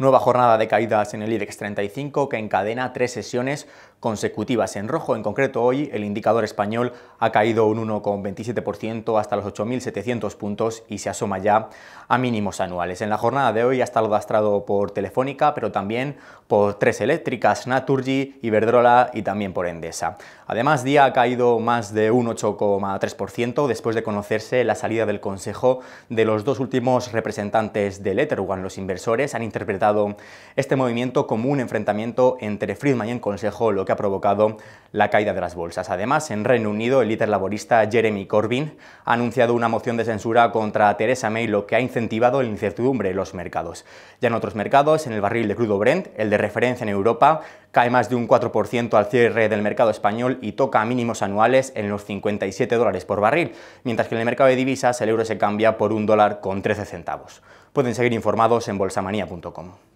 Nueva jornada de caídas en el IBEX 35 que encadena tres sesiones consecutivas en rojo. En concreto, hoy el indicador español ha caído un 1,27% hasta los 8.700 puntos y se asoma ya a mínimos anuales. En la jornada de hoy ha estado lastrado por Telefónica, pero también por tres eléctricas, Naturgy, Iberdrola y también por Endesa. Además, día ha caído más de un 8,3% después de conocerse la salida del Consejo de los dos últimos representantes de One. Los inversores han interpretado este movimiento como un enfrentamiento entre Friedman y el Consejo, lo que ha provocado la caída de las bolsas. Además, en Reino Unido, el líder laborista Jeremy Corbyn ha anunciado una moción de censura contra Theresa May, lo que ha incentivado la incertidumbre en los mercados. Ya en otros mercados, en el barril de crudo Brent, el de referencia en Europa, cae más de un 4% al cierre del mercado español y toca mínimos anuales en los 57 dólares por barril, mientras que en el mercado de divisas el euro se cambia por un dólar con 13 centavos. Pueden seguir informados en bolsamanía.com.